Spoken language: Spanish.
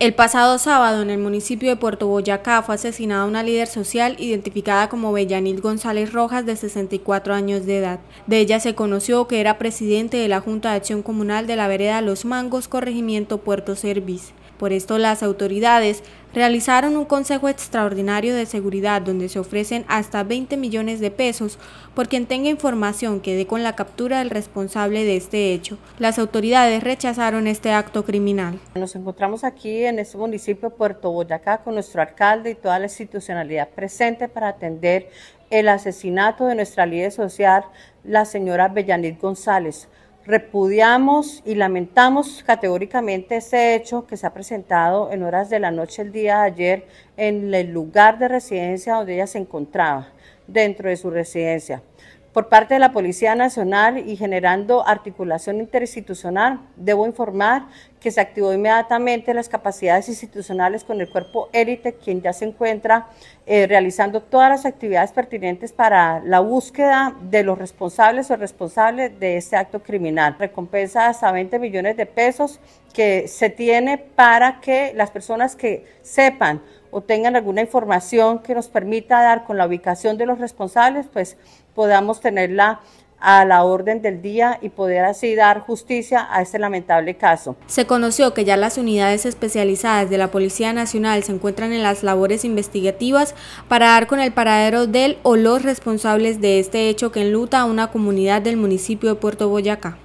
El pasado sábado en el municipio de Puerto Boyacá fue asesinada una líder social identificada como Bellanil González Rojas de 64 años de edad. De ella se conoció que era presidente de la Junta de Acción Comunal de la Vereda Los Mangos, corregimiento Puerto Service. Por esto las autoridades realizaron un Consejo Extraordinario de Seguridad donde se ofrecen hasta 20 millones de pesos por quien tenga información que dé con la captura del responsable de este hecho. Las autoridades rechazaron este acto criminal. Nos encontramos aquí en este municipio Puerto Boyacá con nuestro alcalde y toda la institucionalidad presente para atender el asesinato de nuestra líder social, la señora Bellanit González repudiamos y lamentamos categóricamente ese hecho que se ha presentado en horas de la noche el día de ayer en el lugar de residencia donde ella se encontraba, dentro de su residencia por parte de la Policía Nacional y generando articulación interinstitucional, debo informar que se activó inmediatamente las capacidades institucionales con el cuerpo élite, quien ya se encuentra eh, realizando todas las actividades pertinentes para la búsqueda de los responsables o responsables de este acto criminal. Recompensa hasta 20 millones de pesos que se tiene para que las personas que sepan o tengan alguna información que nos permita dar con la ubicación de los responsables, pues podamos tenerla a la orden del día y poder así dar justicia a este lamentable caso. Se conoció que ya las unidades especializadas de la Policía Nacional se encuentran en las labores investigativas para dar con el paradero del o los responsables de este hecho que enluta a una comunidad del municipio de Puerto Boyacá.